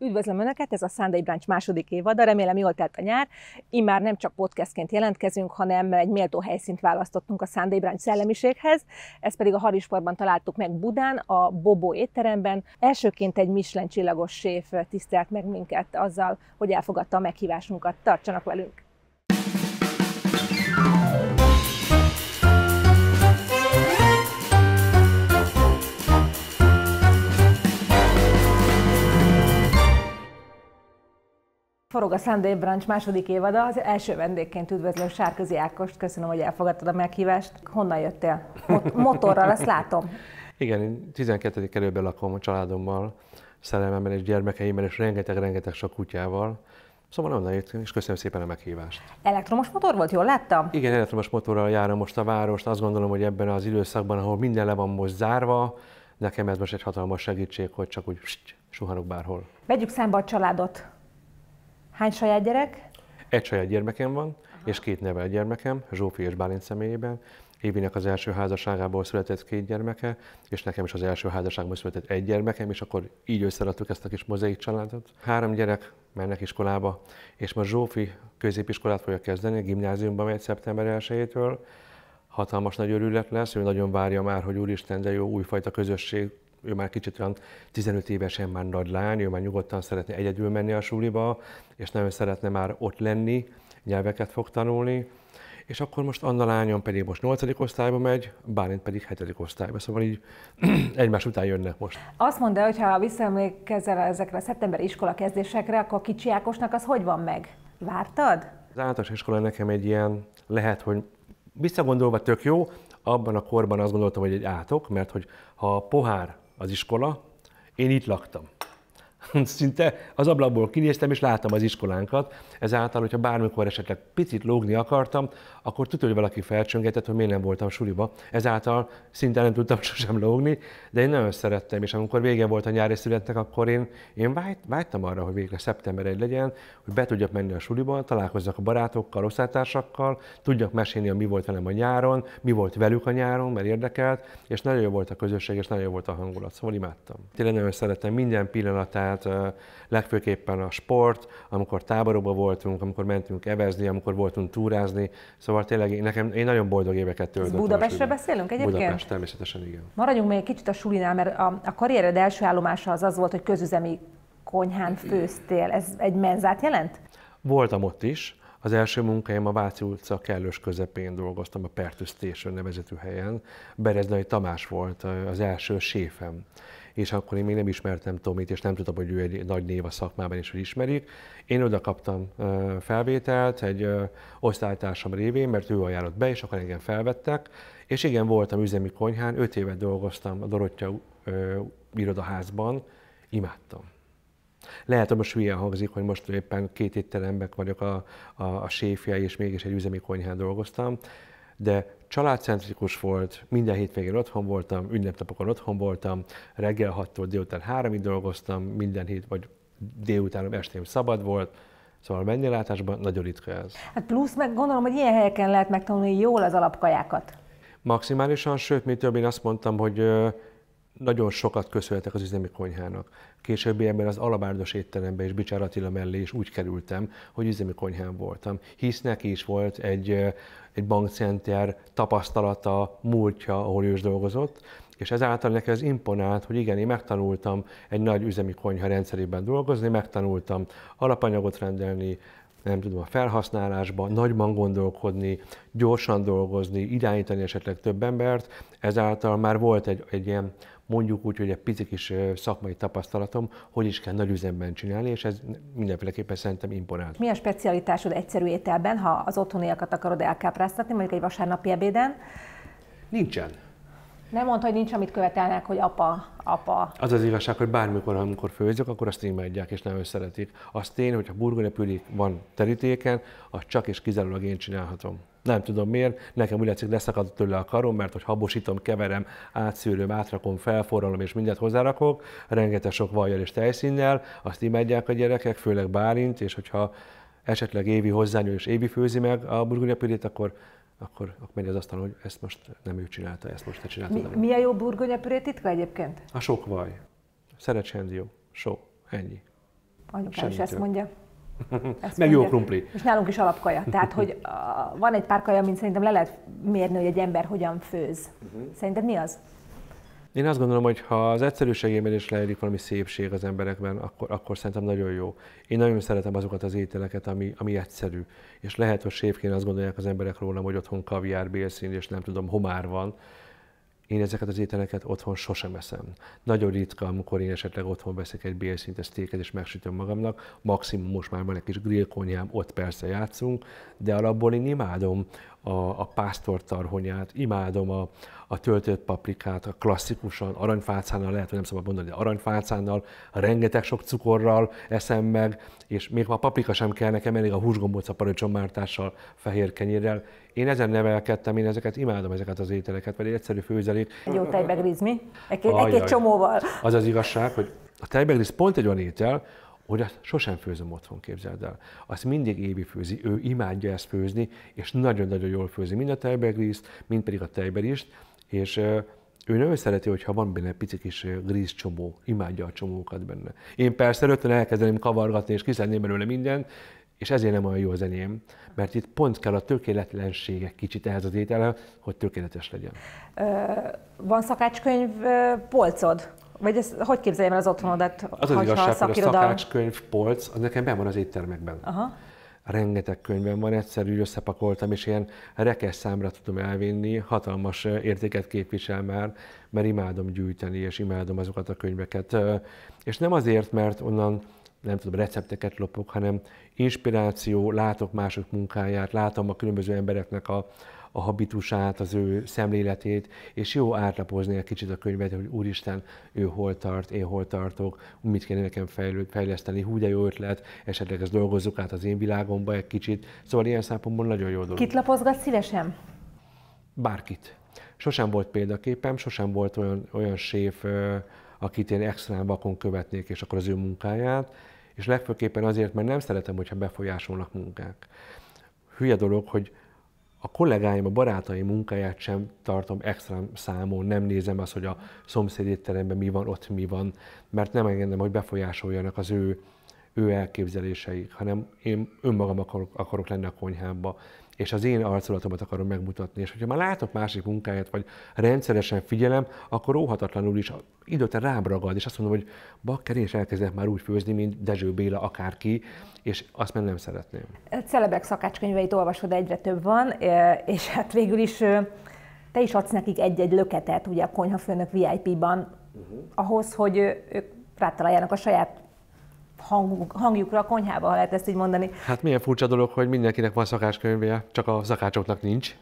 Üdvözlöm Önöket, ez a Sunday Brunch második évada, remélem jól telt a nyár. Immár nem csak podcastként jelentkezünk, hanem egy méltó helyszínt választottunk a Sunday Brunch szellemiséghez. Ezt pedig a harisporban találtuk meg Budán, a Bobó étteremben. Elsőként egy Michelin csillagos séf tisztelt meg minket azzal, hogy elfogadta a meghívásunkat. Tartsanak velünk! Forog a Sunday Brunch második évada, az első vendégként üdvözlöm Sárközi Ákost, köszönöm, hogy elfogadtad a meghívást. Honnan jöttél? Mot- motorral, azt látom. Igen, 12. kerülben lakom a családommal, szerelmemmel és gyermekeimmel, és rengeteg-rengeteg sok kutyával. Szóval onnan jöttünk, és köszönöm szépen a meghívást. Elektromos motor volt, jól láttam? Igen, elektromos motorral járom most a várost. Azt gondolom, hogy ebben az időszakban, ahol minden le van most zárva, nekem ez most egy hatalmas segítség, hogy csak úgy suhanok bárhol. Vegyük számba a családot. Hány saját gyerek? Egy saját gyermekem van, Aha. és két nevel gyermekem, Zsófi és Bálint személyében. Évinek az első házasságából született két gyermeke, és nekem is az első házasságból született egy gyermekem, és akkor így összeadtuk ezt a kis mozaik családot. Három gyerek mennek iskolába, és most Zsófi középiskolát fogja kezdeni, a gimnáziumban megy szeptember 1-től. Hatalmas nagy örület lesz, ő nagyon várja már, hogy úristen, de jó újfajta közösség ő már kicsit olyan 15 évesen már nagy lány, ő már nyugodtan szeretne egyedül menni a suliba, és nagyon szeretne már ott lenni, nyelveket fog tanulni, és akkor most Anna lányom pedig most 8. osztályba megy, Bálint pedig 7. osztályba, szóval így egymás után jönnek most. Azt mondta, hogy ha visszaemlékezel ezekre a szeptemberi iskola kezdésekre, akkor kicsi Ákosnak az hogy van meg? Vártad? Az általános iskola nekem egy ilyen, lehet, hogy visszagondolva tök jó, abban a korban azt gondoltam, hogy egy átok, mert hogy ha a pohár az iskola. Én itt laktam. szinte az ablakból kinéztem, és láttam az iskolánkat. Ezáltal, hogyha bármikor esetleg picit lógni akartam, akkor tudod, hogy valaki felcsöngetett, hogy miért nem voltam suliba. Ezáltal szinte nem tudtam sosem lógni, de én nagyon szerettem, és amikor vége volt a nyári születnek, akkor én, én vágy, vágytam arra, hogy végre szeptember egy legyen, hogy be tudjak menni a suliba, találkozzak a barátokkal, osztálytársakkal, tudjak mesélni, mi volt velem a nyáron, mi volt velük a nyáron, mert érdekelt, és nagyon jó volt a közösség, és nagyon jó volt a hangulat, szóval imádtam. Tényleg nagyon szerettem minden pillanatát, tehát legfőképpen a sport, amikor táborokban voltunk, amikor mentünk evezni, amikor voltunk túrázni, szóval tényleg én, nekem, én nagyon boldog éveket töltöttem. Budapestre beszélünk egyébként? Budapest, természetesen igen. Maradjunk még egy kicsit a sulinál, mert a, a karriered első állomása az az volt, hogy közüzemi konyhán főztél. Ez egy menzát jelent? Voltam ott is. Az első munkáim a Váci utca kellős közepén dolgoztam, a Pertus Station nevezetű helyen. Bereznai Tamás volt az első séfem és akkor én még nem ismertem Tomit, és nem tudtam, hogy ő egy nagy név a szakmában, és hogy ismerik. Én oda kaptam felvételt egy osztálytársam révén, mert ő ajánlott be, és akkor engem felvettek, és igen, voltam üzemi konyhán, öt évet dolgoztam a Dorottya irodaházban, imádtam. Lehet, hogy most hülyen hangzik, hogy most éppen két étteremben vagyok a, a, a séfje, és mégis egy üzemi konyhán dolgoztam, de családcentrikus volt, minden hétvégén otthon voltam, ünnepnapokon otthon voltam, reggel 6-tól délután 3-ig dolgoztam, minden hét, vagy délután estém szabad volt, Szóval a mennylátásban nagyon ritka ez. Hát plusz meg gondolom, hogy ilyen helyeken lehet megtanulni jól az alapkajákat. Maximálisan, sőt, mi több én azt mondtam, hogy nagyon sokat köszönhetek az üzemi konyhának később Későbbiekben az Alabárdos étteremben és Bicsár Attila mellé is úgy kerültem, hogy üzemi konyhán voltam, hisz neki is volt egy, egy bankcenter tapasztalata, múltja, ahol ő is dolgozott, és ezáltal neki az imponált, hogy igen, én megtanultam egy nagy üzemi konyha rendszerében dolgozni, megtanultam alapanyagot rendelni, nem tudom, a felhasználásba, nagyban gondolkodni, gyorsan dolgozni, irányítani esetleg több embert, ezáltal már volt egy, egy ilyen mondjuk úgy, hogy egy pici kis szakmai tapasztalatom, hogy is kell nagy üzemben csinálni, és ez mindenféleképpen szerintem imponált. Mi a specialitásod egyszerű ételben, ha az otthoniakat akarod elkápráztatni, mondjuk egy vasárnapi ebéden? Nincsen. Nem mondta, hogy nincs, amit követelnek, hogy apa, apa. Az az igazság, hogy bármikor, amikor főzök, akkor azt imádják és nagyon szeretik. Azt én, hogyha burgonya van terítéken, azt csak és kizárólag én csinálhatom. Nem tudom miért, nekem úgy látszik leszakadott tőle a karom, mert hogy habosítom, keverem, átszűröm, átrakom, felforralom és mindent hozzárakok, rengeteg sok vajjal és tejszínnel, azt imádják a gyerekek, főleg Bálint, és hogyha esetleg Évi hozzányúl és Évi főzi meg a burgonyapirét, akkor akkor, akkor megy az asztalon, hogy ezt most nem ő csinálta, ezt most te csináltad. Mi, mi a jó burgonyapirét titka egyébként? A sok vaj. jó. sok, ennyi. Anyukám is ezt mondja. Ezt meg jó krumpli. És nálunk is alapkaja. Tehát, hogy uh, van egy pár kaja, mint szerintem le lehet mérni, hogy egy ember hogyan főz. Uh-huh. Szerinted mi az? Én azt gondolom, hogy ha az egyszerűségében is leérik valami szépség az emberekben, akkor, akkor szerintem nagyon jó. Én nagyon szeretem azokat az ételeket, ami, ami egyszerű. És lehet, hogy sépként azt gondolják az emberek rólam, hogy otthon kaviár, bélszín, és nem tudom, homár van én ezeket az ételeket otthon sosem eszem. Nagyon ritka, amikor én esetleg otthon veszek egy bélszintes sztéket és megsütöm magamnak. Maximum most már van egy kis grillkonyám, ott persze játszunk, de alapból én imádom a, a pásztortarhonyát, tarhonyát, imádom a, a töltött paprikát, a klasszikusan aranyfácánnal, lehet, hogy nem szabad mondani, de aranyfácánnal, rengeteg sok cukorral eszem meg, és még ha a paprika sem kell nekem, elég a húsgombóca paradicsommártással, fehér kenyérrel. Én ezen nevelkedtem, én ezeket imádom, ezeket az ételeket, vagy egy egyszerű főzelék. Egy jó tejbegrizmi, Egy, egy, egy csomóval. Az az igazság, hogy a tejbegriz pont egy olyan étel, hogy azt sosem főzöm otthon, képzeld el. Azt mindig Évi főzi, ő imádja ezt főzni, és nagyon-nagyon jól főzi mind a tejbegrízt, mind pedig a tejberist, és ő nagyon szereti, hogyha van benne pici kis csomó, imádja a csomókat benne. Én persze rögtön elkezdeném kavargatni és kiszedném belőle mindent, és ezért nem olyan jó az enyém, mert itt pont kell a tökéletlensége kicsit ehhez az ételhez, hogy tökéletes legyen. Ö, van szakácskönyv polcod? Vagy ezt hogy képzeljem el az otthonodat? Az az igazság, hogy a szakácskönyv polc, az nekem ben van az éttermekben. Aha. Rengeteg könyvem van, egyszerű összepakoltam, és ilyen rekes számra tudom elvinni, hatalmas értéket képvisel már, mert imádom gyűjteni, és imádom azokat a könyveket. És nem azért, mert onnan nem tudom, recepteket lopok, hanem inspiráció, látok mások munkáját, látom a különböző embereknek a, a habitusát, az ő szemléletét, és jó átlapozni egy kicsit a könyvet, hogy úristen, ő hol tart, én hol tartok, mit kéne nekem fejleszteni, hú de jó ötlet, esetleg ezt dolgozzuk át az én világomba egy kicsit. Szóval ilyen szempontból nagyon jó dolog. Kit lapozgat szívesen? Bárkit. Sosem volt példaképem, sosem volt olyan, olyan séf, akit én extrán vakon követnék, és akkor az ő munkáját, és legfőképpen azért, mert nem szeretem, hogyha befolyásolnak munkák. Hülye dolog, hogy a kollégáim, a barátaim munkáját sem tartom extra számon, nem nézem azt, hogy a szomszéd étteremben mi van, ott mi van, mert nem engedem, hogy befolyásoljanak az ő ő elképzelései, hanem én önmagam akarok, akarok lenni a konyhámba, és az én arculatomat akarom megmutatni. És hogyha már látok másik munkáját, vagy rendszeresen figyelem, akkor óhatatlanul is időt rám ragad, és azt mondom, hogy bakker, én is elkezdek már úgy főzni, mint Dezső Béla akárki, és azt már nem szeretném. Celebek szakácskönyveit olvasod, egyre több van, és hát végül is te is adsz nekik egy-egy löketet, ugye a konyhafőnök VIP-ban, uh-huh. Mhm. ahhoz, hogy ők rátaláljanak a saját hanguk, hangjukra a konyhába, ha lehet ezt így mondani. Hát milyen furcsa dolog, hogy mindenkinek van szakáskönyvje, csak a szakácsoknak nincs.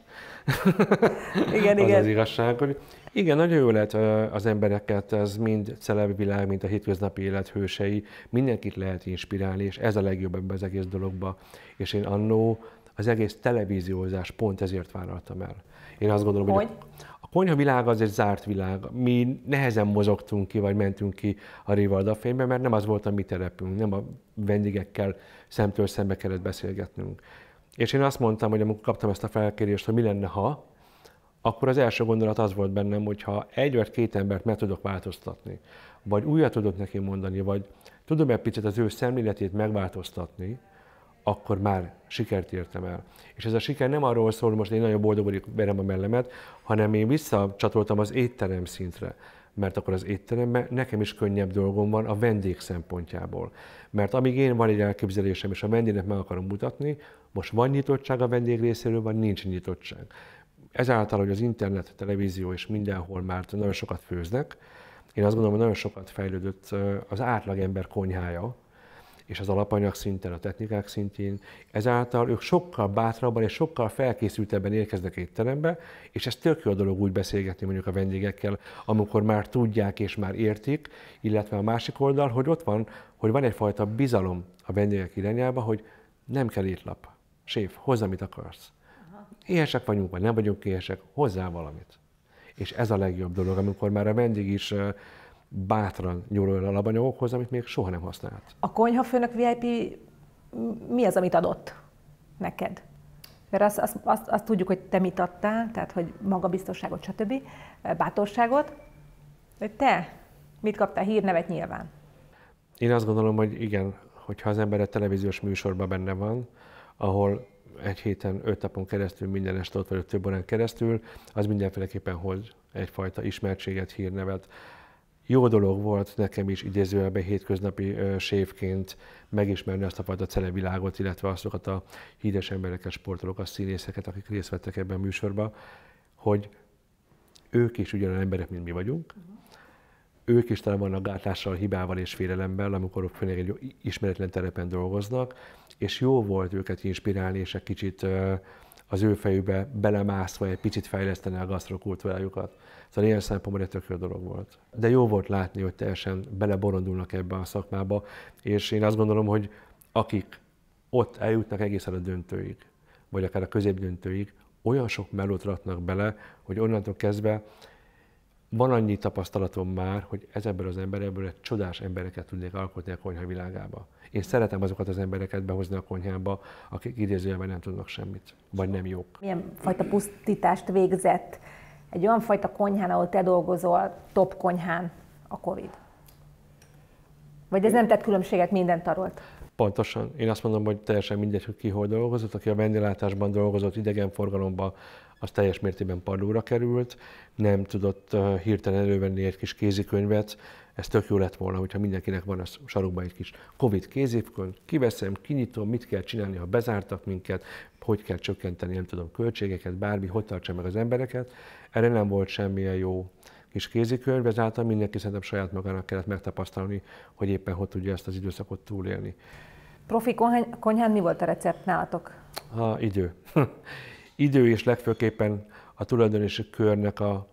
Igen, az igen. az igazság. Hogy igen, nagyon jó lehet az embereket, ez mind celeb világ, mint a hétköznapi élet hősei. Mindenkit lehet inspirálni, és ez a legjobb ebben az egész dologba. És én annó az egész televíziózás pont ezért vállaltam el. Én azt gondolom, hogy, hogy konyhavilág az egy zárt világ. Mi nehezen mozogtunk ki, vagy mentünk ki a fénybe, mert nem az volt a mi terepünk, nem a vendégekkel szemtől szembe kellett beszélgetnünk. És én azt mondtam, hogy amikor kaptam ezt a felkérést, hogy mi lenne, ha, akkor az első gondolat az volt bennem, hogy ha egy vagy két embert meg tudok változtatni, vagy újat tudok neki mondani, vagy tudom egy picit az ő szemléletét megváltoztatni, akkor már sikert értem el. És ez a siker nem arról szól, hogy most én nagyon boldog vagyok, verem a mellemet, hanem én visszacsatoltam az étterem szintre. Mert akkor az étteremben nekem is könnyebb dolgom van a vendég szempontjából. Mert amíg én van egy elképzelésem, és a vendégnek meg akarom mutatni, most van nyitottság a vendég részéről, vagy nincs nyitottság. Ezáltal, hogy az internet, a televízió és mindenhol már nagyon sokat főznek, én azt gondolom, hogy nagyon sokat fejlődött az átlagember konyhája, és az alapanyag szinten, a technikák szintjén. Ezáltal ők sokkal bátrabban és sokkal felkészültebben érkeznek étterembe, és ez tök jó dolog úgy beszélgetni mondjuk a vendégekkel, amikor már tudják és már értik, illetve a másik oldal, hogy ott van, hogy van egyfajta bizalom a vendégek irányába, hogy nem kell étlap. Séf, hozz, amit akarsz. Éhesek vagyunk, vagy nem vagyunk éhesek, hozzá valamit. És ez a legjobb dolog, amikor már a vendég is bátran nyúl a labanyagokhoz, amit még soha nem használt. A konyhafőnök VIP mi az, amit adott neked? Mert azt, azt, azt, azt tudjuk, hogy te mit adtál, tehát hogy magabiztosságot, stb., bátorságot, hogy te mit kaptál hírnevet nyilván. Én azt gondolom, hogy igen, hogyha az ember a televíziós műsorban benne van, ahol egy héten, öt napon keresztül, minden este ott vagy több órán keresztül, az mindenféleképpen hoz egyfajta ismertséget, hírnevet, jó dolog volt nekem is idézőjelben hétköznapi sévként megismerni azt a fajta celevilágot, illetve azokat a híres embereket, sportolókat, színészeket, akik részt vettek ebben a műsorban, hogy ők is ugyanolyan emberek, mint mi vagyunk, uh-huh. ők is talán vannak gátlással, hibával és félelemmel, amikor ők főleg egy ismeretlen terepen dolgoznak, és jó volt őket inspirálni, és egy kicsit uh, az ő fejükbe belemászva egy picit fejleszteni a gasztrokultúrájukat. Szóval ilyen szempontból egy tök dolog volt. De jó volt látni, hogy teljesen beleborondulnak ebbe a szakmába, és én azt gondolom, hogy akik ott eljutnak egészen a döntőig, vagy akár a középdöntőig, olyan sok melót raknak bele, hogy onnantól kezdve van annyi tapasztalatom már, hogy ezekből az emberekből egy csodás embereket tudnék alkotni a konyha világába. Én szeretem azokat az embereket behozni a konyhába, akik idézőjelben nem tudnak semmit, vagy nem jók. Milyen fajta pusztítást végzett egy olyan fajta konyhán, ahol te dolgozol, top konyhán a Covid? Vagy ez nem tett különbséget, minden tarolt? Pontosan. Én azt mondom, hogy teljesen mindegy, hogy ki hol dolgozott, aki a vendéglátásban dolgozott, idegenforgalomban, az teljes mértében padlóra került, nem tudott hirtelen elővenni egy kis kézikönyvet, ez tök jó lett volna, hogyha mindenkinek van a sarokban egy kis Covid kézépkönyv, kiveszem, kinyitom, mit kell csinálni, ha bezártak minket, hogy kell csökkenteni, nem tudom, költségeket, bármi, hogy tartsa meg az embereket. Erre nem volt semmilyen jó kis kézikönyv, ezáltal mindenki szerintem saját magának kellett megtapasztalni, hogy éppen hogy tudja ezt az időszakot túlélni. Profi konyhán mi volt a recept nálatok? A, idő. idő és legfőképpen a tulajdonosi körnek a,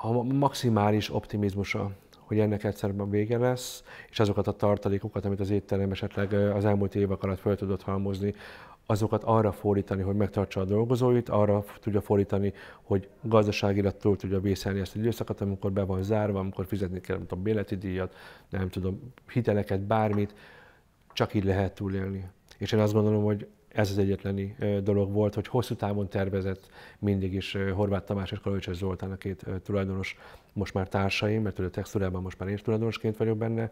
a maximális optimizmusa, hogy ennek egyszerűen vége lesz, és azokat a tartalékokat, amit az étterem esetleg eh, az elmúlt évek alatt fel tudott halmozni, azokat arra fordítani, hogy megtartsa a dolgozóit, arra tudja fordítani, hogy gazdaságilag túl tudja vészelni ezt az időszakot, amikor be van zárva, amikor fizetni kell, nem tudom, béleti díjat, nem tudom, hiteleket, bármit, csak így lehet túlélni. És én azt gondolom, hogy ez az egyetlen dolog volt, hogy hosszú távon tervezett mindig is Horváth Tamás és Kalajcses Zoltán a két tulajdonos, most már társaim, mert a textúrában most már én is tulajdonosként vagyok benne,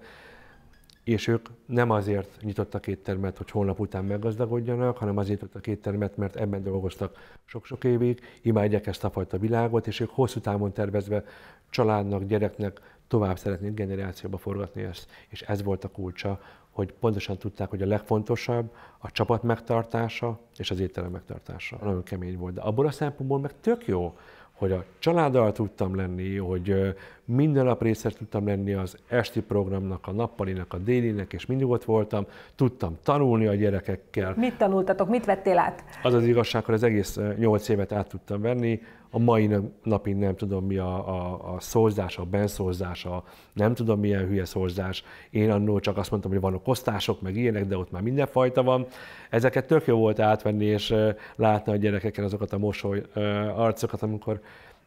és ők nem azért nyitottak termet, hogy holnap után meggazdagodjanak, hanem azért nyitottak termet, mert ebben dolgoztak sok-sok évig, imádják ezt a fajta világot, és ők hosszú távon tervezve családnak, gyereknek tovább szeretnék generációba forgatni ezt, és ez volt a kulcsa hogy pontosan tudták, hogy a legfontosabb a csapat megtartása és az étterem megtartása. Nagyon kemény volt, de abból a szempontból meg tök jó, hogy a családdal tudtam lenni, hogy minden nap részes tudtam lenni az esti programnak, a nappalinak, a délinek, és mindig ott voltam, tudtam tanulni a gyerekekkel. Mit tanultatok, mit vettél át? Az az igazság, hogy az egész nyolc évet át tudtam venni, a mai napig nem tudom mi a, a, a szorzás, a benszorzás, a nem tudom milyen hülye szorzás. Én annól csak azt mondtam, hogy vannak osztások, meg ilyenek, de ott már mindenfajta van. Ezeket tök jó volt átvenni és látni a gyerekeken azokat a mosoly arcokat, amikor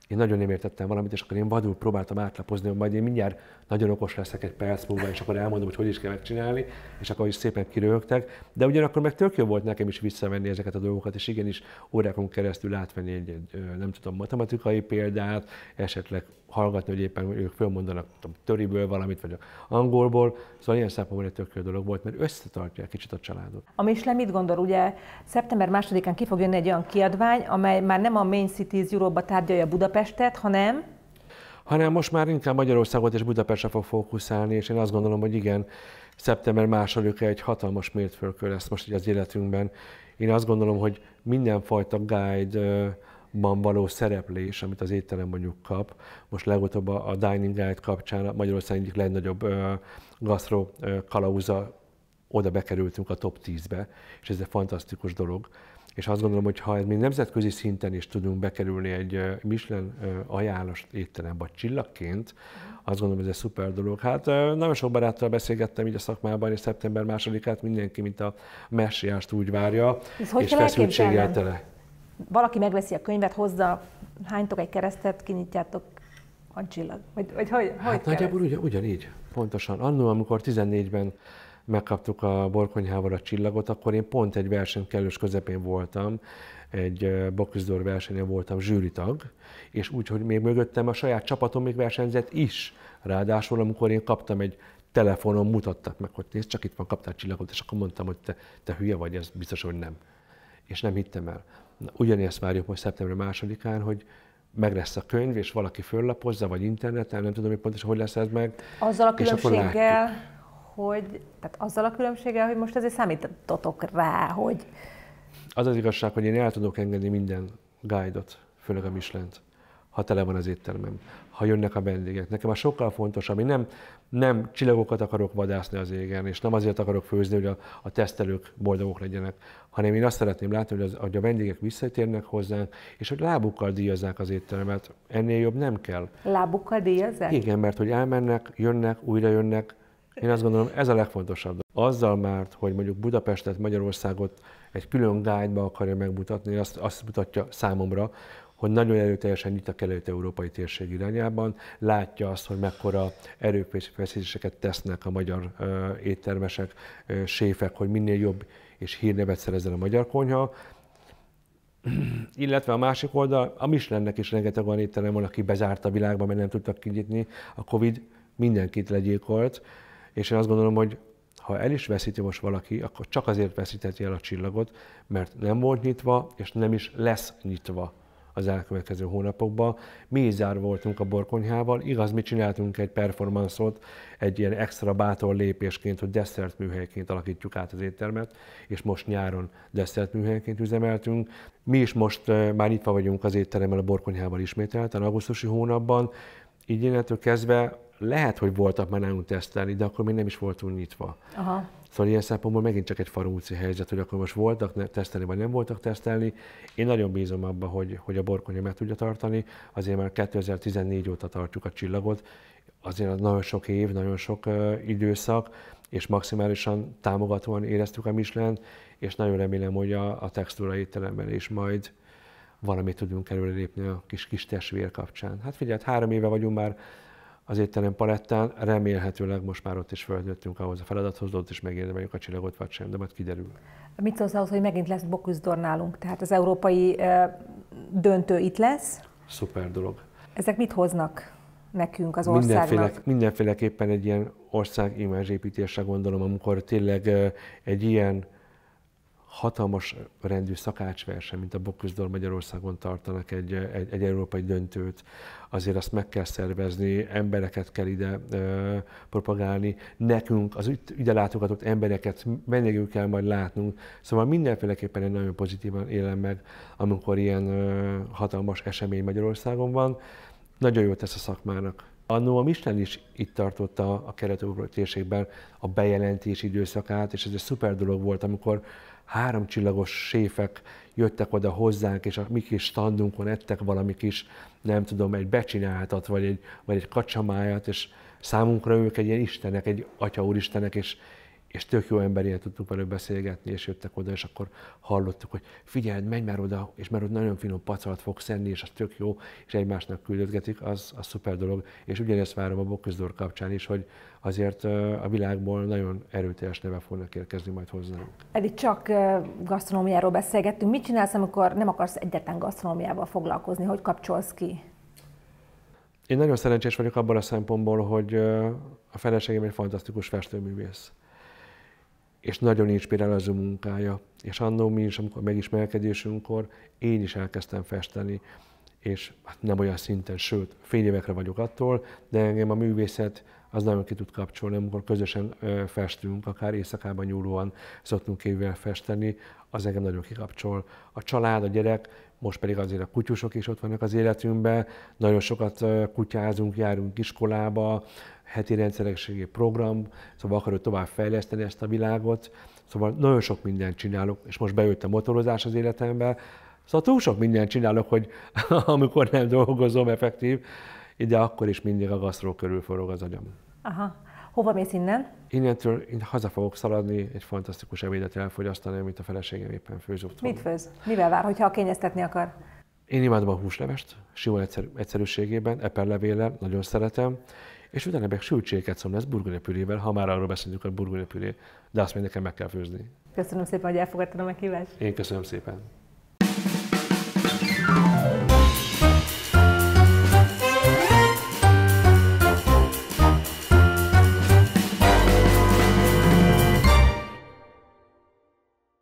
én nagyon nem értettem valamit, és akkor én vadul próbáltam átlapozni, hogy majd én mindjárt nagyon okos leszek egy perc múlva, és akkor elmondom, hogy hogy is kell megcsinálni, és akkor is szépen kiröhögtek. De ugyanakkor meg tök jó volt nekem is visszavenni ezeket a dolgokat, és igenis órákon keresztül átvenni egy, egy nem tudom, matematikai példát, esetleg hallgatni, hogy éppen ők fölmondanak tudom, töriből valamit, vagy angolból. Szóval ilyen szempontból egy tökéletes dolog volt, mert összetartja kicsit a családot. A Michelin mit gondol, ugye szeptember másodikán ki fog jönni egy olyan kiadvány, amely már nem a Main Cities Europe-ba tárgyalja Budapestet, hanem hanem most már inkább Magyarországot és Budapestre fog fókuszálni, és én azt gondolom, hogy igen, szeptember másodika egy hatalmas mérföldkő lesz most így az életünkben. Én azt gondolom, hogy mindenfajta guide, ban való szereplés, amit az étterem mondjuk kap. Most legutóbb a Dining Guide kapcsán Magyarország egyik legnagyobb gastro kalauza, oda bekerültünk a top 10-be, és ez egy fantasztikus dolog. És azt gondolom, hogy ha mi nemzetközi szinten is tudunk bekerülni egy Michelin ajánlás étterembe csillagként, azt gondolom, hogy ez egy szuper dolog. Hát nagyon sok baráttal beszélgettem így a szakmában, és szeptember másodikát mindenki, mint a messiást úgy várja, ez és feszültséggel tele valaki megveszi a könyvet, hozza, hánytok egy keresztet, kinyitjátok, csillag. Vagy, vagy hogy, hát hogy nagyjából ugyan, ugyanígy, pontosan. Annó, amikor 14-ben megkaptuk a Borkonyhával a csillagot, akkor én pont egy verseny kellős közepén voltam, egy boxdor versenyen voltam zsűritag, és úgy, hogy még mögöttem a saját csapatom még versenyzett is. Ráadásul, amikor én kaptam egy telefonon, mutattak meg, hogy nézd, csak itt van, kaptál csillagot, és akkor mondtam, hogy te, te hülye vagy, ez biztos, hogy nem. És nem hittem el. Ugyanezt várjuk most szeptember másodikán, hogy meg lesz a könyv, és valaki föllapozza, vagy interneten, nem tudom, hogy pontosan hogy lesz ez meg. Azzal a különbséggel, hogy, tehát azzal a különbséggel, hogy most azért számítotok rá, hogy... Az az igazság, hogy én el tudok engedni minden guide-ot, főleg a michelin ha tele van az éttermem ha jönnek a vendégek. Nekem a sokkal fontosabb, én nem, nem csillagokat akarok vadászni az égen, és nem azért akarok főzni, hogy a, a tesztelők boldogok legyenek, hanem én azt szeretném látni, hogy, az, hogy a vendégek visszatérnek hozzánk, és hogy lábukkal díjazzák az étteremet. Ennél jobb nem kell. Lábukkal díjazzák? Igen, mert hogy elmennek, jönnek, újra jönnek. Én azt gondolom, ez a legfontosabb. Azzal már, hogy mondjuk Budapestet, Magyarországot egy külön guide akarja megmutatni, azt, azt mutatja számomra, hogy nagyon erőteljesen nyit a kelet-európai térség irányában, látja azt, hogy mekkora erőfeszítéseket tesznek a magyar éttermesek, séfek, hogy minél jobb és hírnevet szerezzen a magyar konyha, illetve a másik oldal, a Michelinnek is rengeteg olyan étterem van, aki bezárt a világban, mert nem tudtak kinyitni, a Covid mindenkit legyilkolt, és én azt gondolom, hogy ha el is veszíti most valaki, akkor csak azért veszítheti el a csillagot, mert nem volt nyitva, és nem is lesz nyitva az elkövetkező hónapokban. Mi is zár voltunk a borkonyhával, igaz, mi csináltunk egy performanszot, egy ilyen extra bátor lépésként, hogy desszertműhelyként alakítjuk át az éttermet, és most nyáron desszertműhelyként üzemeltünk. Mi is most már nyitva vagyunk az étteremmel, a borkonyhával ismételten, augusztusi hónapban, így innentől kezdve lehet, hogy voltak már nálunk tesztelni, de akkor még nem is voltunk nyitva. Aha. Szóval ilyen szempontból megint csak egy farúci helyzet, hogy akkor most voltak tesztelni, vagy nem voltak tesztelni. Én nagyon bízom abban, hogy, hogy a borkonya meg tudja tartani. Azért már 2014 óta tartjuk a csillagot, azért az nagyon sok év, nagyon sok uh, időszak, és maximálisan támogatóan éreztük a Michelin, és nagyon remélem, hogy a, a textúra étteremben is majd valamit tudunk előrelépni a kis, kis testvér kapcsán. Hát figyelj, három éve vagyunk már az étterem palettán, remélhetőleg most már ott is földöttünk ahhoz a feladathoz, ott is megérdemeljük a csillagot, vagy sem, de majd kiderül. Mit szólsz ahhoz, hogy megint lesz Boküzdor nálunk? Tehát az európai döntő itt lesz? Szuper dolog. Ezek mit hoznak nekünk az országnak? Mindenféle, mindenféleképpen egy ilyen ország imázsépítésre gondolom, amikor tényleg egy ilyen hatalmas rendű szakácsverseny, mint a Bokusdor Magyarországon tartanak egy, egy, egy európai döntőt, azért azt meg kell szervezni, embereket kell ide ö, propagálni, nekünk az ide látogatott embereket vendégül kell majd látnunk, szóval mindenféleképpen egy nagyon pozitívan élem meg, amikor ilyen ö, hatalmas esemény Magyarországon van, nagyon jó tesz a szakmának. Annó a Michelin is itt tartotta a keretőbb térségben a bejelentés időszakát, és ez egy szuper dolog volt, amikor háromcsillagos séfek jöttek oda hozzánk, és a mi kis standunkon ettek valami kis, nem tudom, egy becsináltat, vagy egy, vagy egy kacsamáját, és számunkra ők egy ilyen istenek, egy atya úristenek, és, és tök jó emberért tudtuk velük beszélgetni, és jöttek oda, és akkor hallottuk, hogy figyelj, menj már oda, és mert ott nagyon finom pacalat fogsz enni, és az tök jó, és egymásnak küldözgetik, az, a szuper dolog. És ugyanezt várom a Bokközdor kapcsán is, hogy azért a világból nagyon erőteljes neve fognak érkezni majd hozzánk. Eddig csak gasztronómiáról beszélgettünk. Mit csinálsz, amikor nem akarsz egyetlen gasztronómiával foglalkozni? Hogy kapcsolsz ki? Én nagyon szerencsés vagyok abban a szempontból, hogy a feleségem egy fantasztikus festőművész és nagyon inspirál az ő munkája. És annó mi is, amikor megismerkedésünkkor, én is elkezdtem festeni, és hát nem olyan szinten, sőt, fél évekre vagyok attól, de engem a művészet az nagyon ki tud kapcsolni, amikor közösen festünk, akár éjszakában nyúlóan szoktunk kévvel festeni, az engem nagyon kikapcsol. A család, a gyerek, most pedig azért a kutyusok is ott vannak az életünkben, nagyon sokat kutyázunk, járunk iskolába, heti rendszerességi program, szóval akarod tovább fejleszteni ezt a világot, szóval nagyon sok mindent csinálok, és most bejött a motorozás az életembe, szóval túl sok mindent csinálok, hogy amikor nem dolgozom effektív, ide akkor is mindig a gasztró körül forog az agyam. Aha. Hova mész innen? Innentől én haza fogok szaladni, egy fantasztikus ebédet elfogyasztani, amit a feleségem éppen főz otthon. Mit főz? Mivel vár, hogyha kényeztetni akar? Én imádom a húslevest, sima egyszer, egyszerűségében, eperlevéllel, nagyon szeretem és utána meg sültségeket lesz burgonyapürével, ha már arról beszélünk, hogy burgonyapüré, de azt még nekem meg kell főzni. Köszönöm szépen, hogy elfogadtad a meghívást. Én köszönöm szépen.